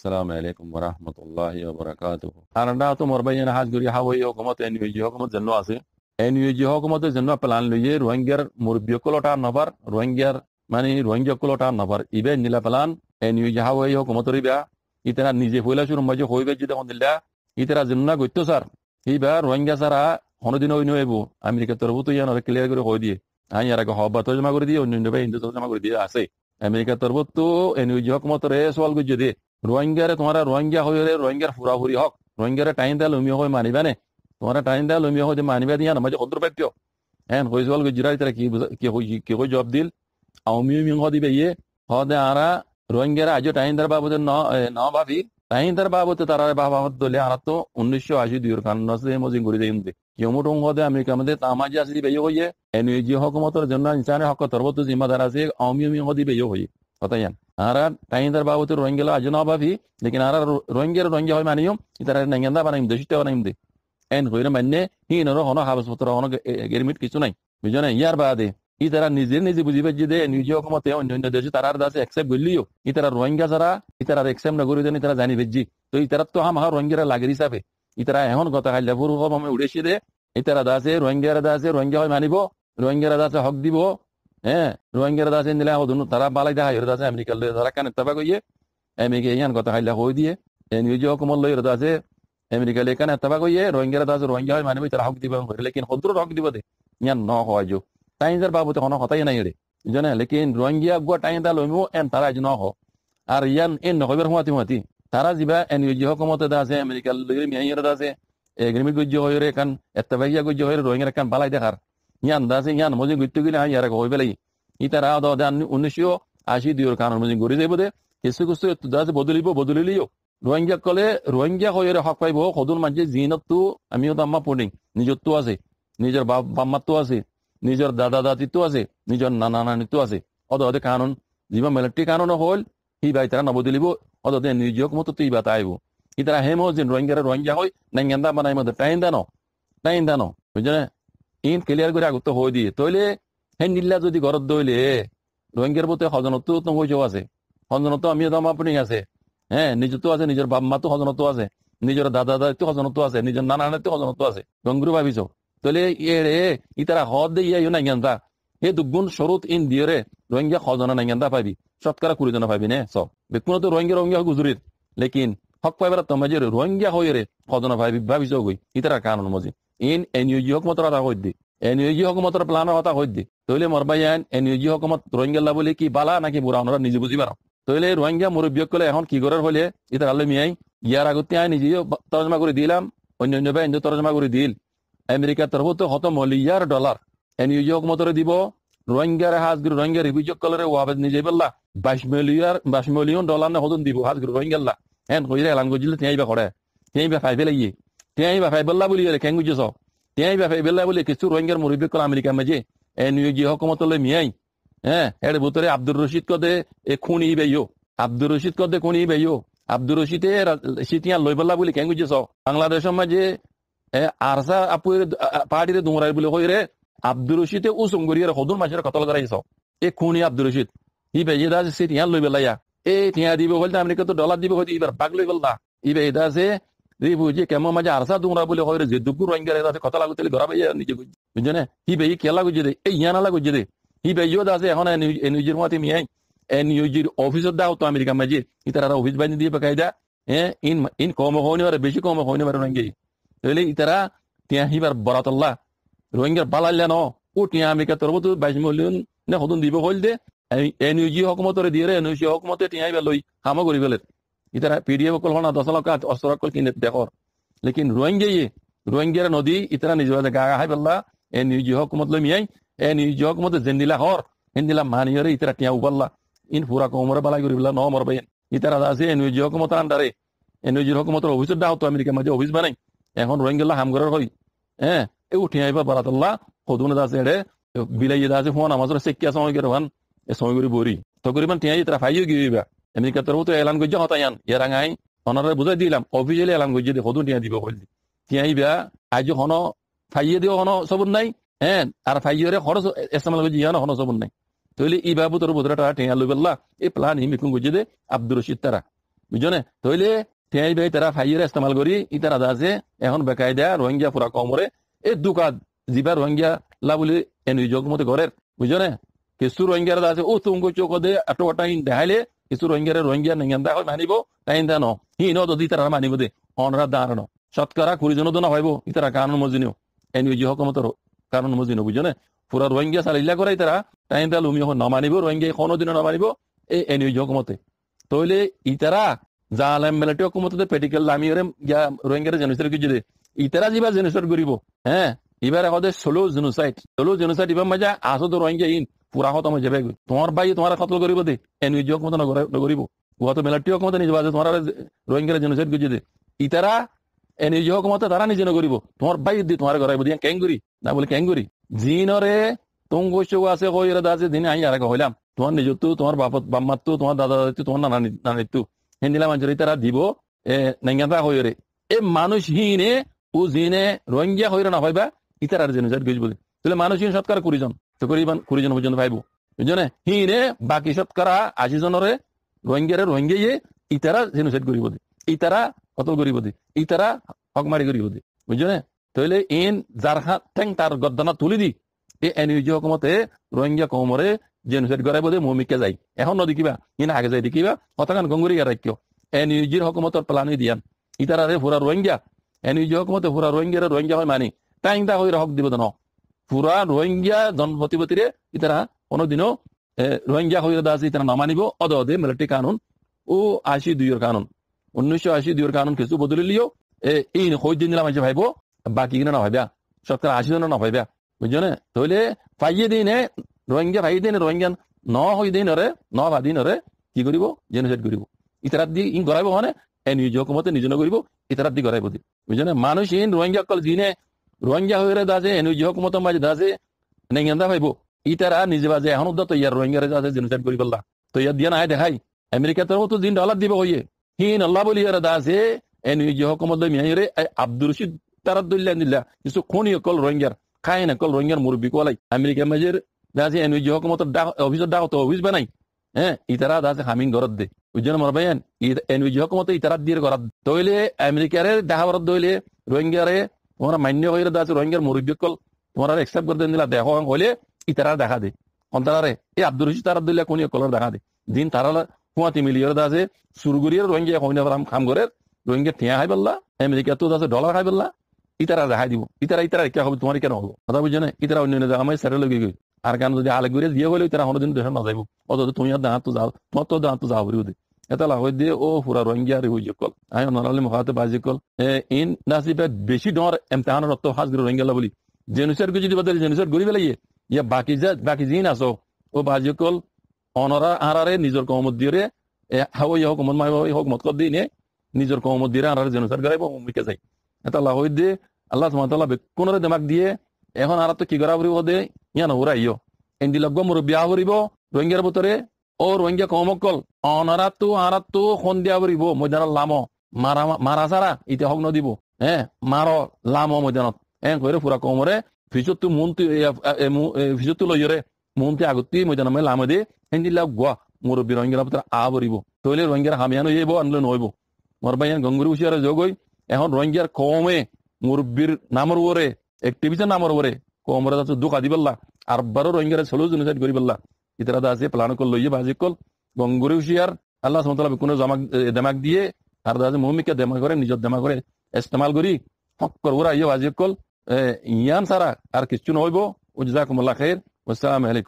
السلام عليكم ورحمة الله وبركاته أنا تو مربعين حاج غري حوي حكومت NUG حكومت جنو আছে NUG حكومতের জন্য plan লইয়ে রোহিঙ্গার মুরব্বিকলটা নভার রোহিঙ্গার মানে রোহিঙ্গাকলটা নভার ইবে নিলা প্ল্যান NUG হাওই حكومতর ইবা ইতরা নিজে হইলা শুরু মাঝে হইবে যদি দিল্লা ইতরা জন্য গইতো স্যার ইবা রোহিঙ্গা সারা হনদিন ওই নইব আমেরিকা তরফ তো ইয়ান ক্লিয়ার করে হই দিয়ে আই আর আগে হব্বা তর্জমা করে দিয়ে অন্য ভাই হিন্দু তর্জমা করে দিয়ে আছে আমেরিকা তরফ তো এনইউজি হকমতরে সওয়াল গুজে দিয়ে রোহিঙ্গারে তোমার রোহিঙ্গা হয়ে রোহিঙ্গার ফুরাফুরি হোক রোহিঙ্গারে টাইম দেয় লমিও হয়ে নে তোমার টাইম দেয় লমিও হয়ে মানিবা দিয়া নামাজে অদ্র পাইত্য হ্যাঁ হয়েছে বল জিরা কি কে কই জব দিল আওমিও মিং দিবে ইয়ে হদে আরা রোহিঙ্গারা আজও টাইম দেওয়ার বাবদে ন ভাবি টাইম দেওয়ার বাবদে তারা বাবা দলে আর তো উনিশশো আশি দুই কান নসে মজিং করে দেয় ইন্দে কিয়মুট হদে আমেরিকা মধ্যে তামাজি আসি বেয়ে হইয়ে এনইজি হকমতর জন্য ইনসানের হক তরবত জিম্মাদার আছে আওমিও মিং দিবে ইয়ে হইয়ে অতএব ആരാ ടൈന്ദർ ബാബത്ത് റോഹിംഗ്യലോ അജുനോബി ലേക്കിൻ এন মান্যে হন গেরমিট কিছু নাই ইয়ার বাদে ই তারা নিজে নিজে বুঝি দে নিজে অকমতে অন্য অন্য দেশে তারা দাসে একসেপ্ট করলিও ই তারা রোহিঙ্গা যারা ই তারা একসেপ্ট না দেন তারা জানি ভেজি তো ই তারা তো আমার রোহিঙ্গারা লাগের হিসাবে ই তারা এখন কথা খাইলে ভোর আমি উড়েছি দে ই তারা দাসে রোহিঙ্গারা দাসে রোহিঙ্গা হয় মানিব রোহিঙ্গারা দাসে হক দিব হ্যাঁ রোহিঙ্গারা দাসে নিলে অধুন তারা বালাই দেখা হেরত আছে আমেরিকার লই তারা কানে তাবা কইয়ে আমেরিকা ইয়ান কথা হাইলা হই দিয়ে নিউজ হকমল লই হেরত আছে আমেরিকা লে কানে তাবা কইয়ে রোহিঙ্গারা দাস রোহিঙ্গা হয় মানে তারা হক দিব লেকিন হদ্র হক দিব দে ইয়ান ন হয় যো তাই যার বাবুতে কোনো কথাই নাই রে জানে লেকিন রোহিঙ্গিয়া গুয়া টাইম দা লইমু এন তারা আজ ন হ আর ইয়ান এ নহইবার হুমাতি হুমাতি তারা যিবা এন ইউজি হকমতে দা আছে আমেরিকা লই মিয়াইয়ের দা আছে এগ্রিমেন্ট গুজ্য হইরে কান এত্তাবাইয়া গুজ্য হইরে রোহিঙ্গারা কান বালাই দেখার ইয়ান দাসে ইয়ান মজি গুত্তু গিলে হ্যাঁ ইয়ারা কই বেলাই ইতা রা দা দান উনিশশো আশি কারণ মজি গড়ি যাইব দে কিছু কিছু দাসে বদলিব বদলিলিও রোহিঙ্গা কলে রোহিঙ্গা হইরে হক পাইব সদুল মাঝে জিনত তো আমিও তো পড়ি নিজর তো আছে নিজের বাপ বাম্মার তো আছে নিজের দাদা দাদি তো আছে নিজের নানা নানি তো আছে অদ অদে কারণ যিবা মেলেটি কারণ হল সি বাই তারা নবদলিব অদ অদে নিজক মতো তুই বা তাইব ইতারা হেম যে রোহিঙ্গারা রোহিঙ্গা হয় নাইঙ্গা বানাই মধ্যে টাইন দানো টাইন দানো বুঝলে ইন ক্লিয়ার করে আগত হয়ে দিয়ে তৈলে হে নিল্লা যদি ঘরত দইলে রোহিঙ্গার প্রতি সজনতো তো হয়ে হয়েও আছে সজনত আমি দাম আপনি আছে হ্যাঁ নিজতো আছে নিজের বাপ মা তো হজনতো আছে নিজের দাদা দাদিতে হজনতো আছে নিজের নানা নানাতে হজনতো আছে রঙ্গুরু ভাবিছ তইলে এ রে ইতারা হদ দে ইয়া নাই গেন্দা এই দুগুণ স্বরূপ ইন দিয়ে রে রোহিঙ্গা সজনা নাই গেন্দা পাবি সৎকারা কুড়ি জনা পাবি নে সব তো রোহিঙ্গা রোহিঙ্গা গুজুরিত লেকিন হক পাইবার তোমাজে রোহিঙ্গা হয়ে রে সজনা পাবি ভাবিছ গই ইতারা তারা কারণ মজি in এনইউজি হকুমতর কথা কইদি এনইউজি হকুমতর প্ল্যানের কথা কইদি তইলে মরবাইয়ান এনইউজি হকুমত রোহিঙ্গা বলে কি বালা নাকি বুড়া ওনারা নিজে বুঝি পারো তইলে রোহিঙ্গা মুরব্বীক কলে এখন কি করার হলে ইতা আলো মিয়াই ইয়ার আগতে আই নিজে তরজমা করে দিলাম অন্য অন্য ভাই তরজমা করে দিল আমেরিকার তরফ তো হতম হল ইয়ার ডলার এনইউজি হকুমতরে দিব রোহিঙ্গার হাজগুর রোহিঙ্গা রিভিউজ কলরে ওয়াবেদ নিজে বললা বাইশ মিলিয়ন বাইশ মিলিয়ন ডলার নে হতন দিব হাজগুর রোহিঙ্গাল্লা হ্যাঁ কইরা এলান গজিলে তিয়াইবা করে তিয়াইবা খাই ফেলাইয়ে tiyan ba fay balla buli yele kengu jiso tiyan ba fay balla buli kisu ronger muribi kol amerika maje e new ji hokomoto le miyai হ্যাঁ এর ভিতরে আব্দুর রশিদ কদে এ খুন ইবে ইয়ো আব্দুর রশিদ কদে খুন ইবে ইয়ো আব্দুর রশিদে সিটিয়া লইবল্লা বলি কেন গুজিস বাংলাদেশ মাঝে আরসা আপু পার্টিরে দুমরাই বলে হইরে আব্দুর রশিদে ও সঙ্গরিয়ার হদুর মাসের কতল করাইছ এ খুনি আব্দুর রশিদ ইবে ইদা সিটিয়া লইবলাইয়া এ টিয়া দিবে হইলে আমেরিকা তো ডলার দিবে হইতে ইবার বাগ লইবল্লা ইবে ইদা সে ದಿ ಬೂಜಿ ಕೆಮ್ಮ ಮಜ ಅರಸ ದೂರ ಬುಲಿ ಹೋಯ್ರೆ ಜಿದ್ದುಗ್ಗು ರಂಗರ ದಾಸೆ ಕತಲಾಗುತ್ತಲಿ ಗರ ಬಯ್ಯ ನಿಜ ಗುಜ್ ಮುಂಜನೆ ಹಿ ಬೈ ಕೆಲ್ಲ ಗುಜ್ಜಿದೆ ಏ ಏನೆಲ್ಲ ಗುಜ್ಜಿದೆ ಹಿ ಬೈಯೋ ದಾಸೆ ಹನ ಎನ್ಯುಜಿರ್ ಮಾತಿ ಮಿಯೈ ಎನ್ಯುಜಿರ್ ಆಫೀಸರ್ ದಾ ಉತ್ತ ಅಮೆರಿಕ ಮಜಿ ಇತರ ಆಫೀಸ್ ಬಂದಿ ದಿ ಬಕಾಯ್ದ ಏ ಇನ್ ಇನ್ ಕೋಮ ಹೋನಿ ವರ ಬೇಶಿ ಕೋಮ ಹೋನಿ ವರ ರಂಗಿ ಹೇಳಿ ಇತರ ತ್ಯಾ ಹಿ ಬರ ಬರತಲ್ಲ ರೋಹಿಂಗರ್ ಬಾಲಲ್ಯಾನೋ ও টিয়া আমেরিকা তরবত বাইশ মিলিয়ন না হদন দিব হইল দে এনইউজি হকমতরে দিয়ে এনইউজি হকমতে টিয়া লই হামা করি ফেলে ইতারা পিডিএ অকল না দশ লক্ষ অস্ত্র লক্ষ কিনে দেখর লেকিন রোহিঙ্গিয়ে রোহিঙ্গিয়ার নদী ইতারা নিজ গাহে পেল্লা এ নিউজ হকুমত লমিয়াই এ নিউজ হকুমত জেন্দিলা হর হেন্দিলা মানিয়রে ইতারা টিয়া উবাল্লা ইন পুরা কোমরে বালাই করি বলা নমর বাইন ইতারা আছে এ নিউজ হকুমত আন্ডারে এ নিউজ হকুমত অফিস দাও তো আমেরিকা মাঝে অফিস বানাই এখন রোহিঙ্গিয়া হাম ঘরের হই হ্যাঁ এ উঠে আইবা বারাতাল্লা হদুন দাস এড়ে বিলাই দাস হোয়ান আমাদের সেকিয়া সময় গেরোহান এ সময় করি বরি তো করি মানে ঠিয়াই ইতারা ফাইও গিয়েবা আমেরিকা তরফ তো এলান গজ্য হতায়ান অনারে বুঝাই দিলাম অফিসিয়ালি এলান গজ্য দিয়ে হদু দিব তিয়াই আজ হন ফাইয়ে দিও হন নাই হ্যাঁ আর ফাইয়রে হরস ইসলাম গজ্য ইয়ান হন সবুর নাই তৈলি ই বাবু তোর লইবেল্লা এই প্লান গজ্য দে আব্দুর রশিদ তারা বুঝনে তারা ইস্তেমাল করি এখন বেকায় দেয়া রোহিঙ্গা পুরা কমরে এ দুকাত জিবা রোহিঙ্গা লা বলি এন মতে ঘরের বুঝনে কিছু রোহিঙ্গারা আছে ও তুঙ্গ চোখ দে এত দেখাইলে কিছু রোহিঙ্গারে রোহিঙ্গা নিঙ্গা হয় মানিব তাই দেন হি ন যদি তারা মানিব দে অনরা দাঁড়ানো শতকরা কুড়ি জন তো না হইব ইতারা কারণ মজিনিও এনইউ জি হকমতর কারণ মজিনিও বুঝনে পুরা রোহিঙ্গা চালিলা করে ইতারা তাই তাল উমি না মানিব রোহিঙ্গা কোনোদিনও না মানিব এই এনইউ জি হকমতে তইলে ইতারা যা জালাম মেলাটি হকমতে পেটিকেল লামি লামিয়রে গিয়া রোহিঙ্গারে জেনুসার কিছু দে ইতারা যিবা জেনুসার করিব হ্যাঁ এবার আমাদের সোলো জেনোসাইড সোলো জেনোসাইড ইবার মাজা আসো তো রোহিঙ্গা ইন পুরা খতম হৈ যাবে তোমার ভাই তোমার খতল কৰিব দে এ নিজ জিঅ'ক মতে নকৰিব গুৱাহাটী মিলিটাৰীক নিজ নিজে বাজে তোমাৰ ৰোহিংগীৰে জেনোচাইড গুজি দে ইতাৰা এন ইউ জিঅ'ক মতে তাৰা নিজে নকৰিব তোমার ভাই দি তোমাৰ গৰাইব দিয়ে কেংগুৰি না বোলে কেংগুৰি জিনরে তুম গৈছো আছে কই রে দাজে দিনে আহি আৰু কহিলাম তোমাৰ নিজতো তোমাৰ বাপত বাম্মাতো তোমার দাদা দাদিতো তোমার নানা নানীতো হিন্দিলা মানুষের ইতারা দিব এ নেঙ্গাতা রে এ মানুষহীনে ও জিনে রোহিঙ্গিয়া হইরে না হইবা ইতারার জেনে যার গেছ বলে তাহলে মানুষহীন সৎকার করিজন তকরিবান কুড়ি জন পর্যন্ত পাইব বুঝলে হিনে বাকি শতকরা আশি জনরে রোহিঙ্গিয়ারে রোহিঙ্গিয়ে ইতারা জেনোসাইড করিব দে ইতারা কতল করিব দে ইতারা হকমারি করিব দে বুঝলে তাহলে ইন যার হাত ঠ্যাং তার গদ্দানা তুলি দি এই এনইউজি হকমতে রোহিঙ্গা কমরে জেনোসাইড করাই বোধে মমিকে যাই এখন ন দেখিবা ইন আগে যাই দেখিবা কতখান গঙ্গুরি রাখ্য এনইউজির হকমতর প্লানই দিয়ান ইতারারে ফুরা রোহিঙ্গা এনইউজি হকমতে ফুরা রোহিঙ্গারে রোহিঙ্গা হয় মানি টাইং দা হই হক দিব ন পুরা রোহিঙ্গা জনপ্রতিপতিরে ইতারা কোনোদিনও রোহিঙ্গা হইয়া দাস ইতারা নামানিব অদ অধে মিলিটারি কানুন ও আশি দুইয়ের কানুন উনিশশো আশি দুইয়ের কানুন কিছু বদলি লিও এই হইদিন দিলাম এসে ভাইব বাকি কিনা না ভাইবা সরকার আশি জন না ভাইবা বুঝছো না তাহলে পাইয়ে দিনে রোহিঙ্গা ভাই দিনে রোহিঙ্গা ন হই দিন রে ন দিন রে কি করিব জেনোসাইড করিব ইতারা দি ইন গড়াইব মানে এ নিজ হকুমতে নিজ করিব ইতারা দি গড়াইব দি বুঝছো না মানুষ ইন রোহিঙ্গা কল দিনে রোহিঙ্গা হয়ে দাজে এনু ইহ কুমত মাঝে দাজে নেঙ্গেন্দা ভাইব ইতারা নিজে বাজে এখন তো ইয়ার রোহিঙ্গা জেনোসাইড করি বললা তো ইয়ার দিয়া নাই দেখাই আমেরিকা তো তো ডলার দিব হইয়ে হিন আল্লাহ বলি ইয়ার দাজে এনু ইহ মিয়াই রে আব্দুর রশিদ তারা কিছু অকল রোহিঙ্গার খায় না অকল রোহিঙ্গার মুরব্বী কলাই আমেরিকা মাঝের দাজে এনু ইহ কুমত অফিসের ডাক তো অফিস বানাই হ্যাঁ ইতারা হামিং গরত দে উজ্জন মরবাইন এনু ইহ কুমত ইতারা দিয়ে গরত দইলে আমেরিকারে দেখা বরত দইলে রোহিঙ্গারে তোমরা মান্য করে দাস রোহিঙ্গার মুরব্বীক কল তোমরা একসেপ্ট করে দিলা দেখো হলে ইতারা দেখা দে অন্তরারে এই আব্দুল রশিদ তার আব্দুল্লাহ কোন কলর দেখা দে দিন তার কুয়াতি মিলিয়ে দাসে সুরগুড়িয়ে রোহিঙ্গা হইনা রাম খাম করে রোহিঙ্গা ঠেয়া খাই পারলা আমেরিকা তো আছে ডলার খাই পারলা ইতারা দেখাই দিব ইতারা ইতারা রেখা হবে তোমার কেন হবো কথা বুঝছে না ইতারা অন্য জায়গা আমি স্যারের লোক আর কেন যদি আলেক দিয়ে হলে ইতারা দিন দেশে না যাইব অত তুমি আর দাঁত তো যাও তোমার তো দাঁত তো যাও বলি এটা হই দিয়ে ও পুরা রোহিঙ্গিয়া রি হইয়ে কল আই অনারালি মহাতে বাজি কল ইন নাসিবে বেশি ডর এমতাহান রত্ত হাজ গরি রোহিঙ্গিয়া বলি জেনুসার গুজি দিবা দিলে জেনুসার গরি বেলাইয়ে ইয়া বাকি যা বাকি জিন আসো ও বাজি কল অনরা আরারে নিজর কমত দিয়ে হাও ইয়া হুকুমত মাই বাবা হুকুমত কর দিনে নিজর কমত দিয়ে আরারে জেনুসার গরাইব মিকে যাই এতালা হই দিয়ে আল্লাহ সুবহানাহু তাআলা কোনরে দিমাগ দিয়ে এখন আর কি কৰা পড়িব দে ইয়া না ওরা ইয়ো এন্দি মোৰ মুরব্বিয়া পড়িব রোহিঙ্গিয়ার বতৰে ও রোহিঙ্গা কমকল অনারাতু আরাতু সন্ধিয়া পরিব ময়দানত লাম মারা মারা সারা ইতিয়া হগ্ন দিব হ্যাঁ মার লাম ময়দানত এন কইরে পুরা কমরে ফিজতু মুনতি ফিজতু লইরে মুনতি আগতি ময়দানত মে লাম দে হেন্দিলা গুয়া মুরব্বী রোহিঙ্গার পুত্র আ পরিব তইলে রোহিঙ্গার হামিয়ান হইব আনলে নইব মোর ভাইয়ান গঙ্গুরি উচিয়ারে যোগই এখন রোহিঙ্গার কমে মুরব্বীর নামর ওরে একটিভিটির নামর ওরে কমরে দুকা দিবেল্লা আর বারো রোহিঙ্গারে সলুজ অনুসার পাল্লা ইতরাদা আছে ইয়ে ভাজি কল গঙ্গুরি হুশিয়ার আল্লাহ সমতলা কোনো জমাক দেমাক দিয়ে আর দাদা মহমিকা দেমা করে নিজের দেমা করে ইস্তেমাল করি হক ওরা ইয়ে কল ইয়ান সারা আর কিছু নহইব ওজাকুমুল্লাহ খের আসসালামু আলাইকুম